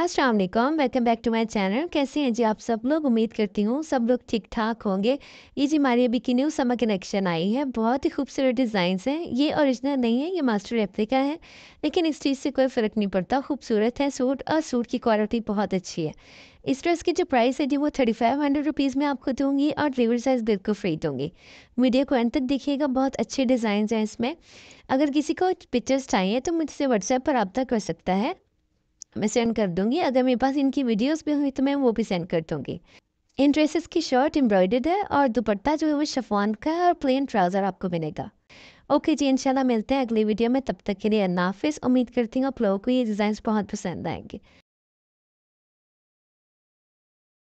अस्सलाम वालेकुम welcome back to my channel कैसे हैं जी आप सब लोग उम्मीद करती हूँ सब लोग ठीक ठाक होंगे ये जी हमारी अभी की न्यू समर कलेक्शन आई है बहुत ही खूबसूरत डिज़ाइंस हैं ये ओरिजिनल नहीं है ये मास्टर रेप्लिका है लेकिन इस चीज़ से कोई फ़र्क नहीं पड़ता खूबसूरत है सूट और सूट की क्वालिटी बहुत अच्छी है इस ड्रेस की जो प्राइस है जी वो थर्टी फाइव हंड्रेड रुपीज़ में आपको दूंगी और डिलीवरी साइज़ बिल्कुल फ्री दूंगी वीडियो को अंत तक देखिएगा बहुत अच्छे डिज़ाइन हैं इसमें अगर किसी को पिक्चर्स चाहिए तो मुझसे व्हाट्सएप पर रबता कर सकता है मैं सेंड कर दूँगी अगर मेरे पास इनकी वीडियोस भी हुई तो मैं वो भी सेंड कर दूँगी इन ड्रेसेस की शर्ट एम्ब्रॉयडर्ड है और दुपट्टा जो है वो शफवान का है और प्लेन ट्राउज़र आपको मिलेगा ओके जी इंशाल्लाह मिलते हैं अगली वीडियो में तब तक के लिए नाफिस उम्मीद करती हूँ आप लोगों को ये डिज़ाइन बहुत पसंद आएंगे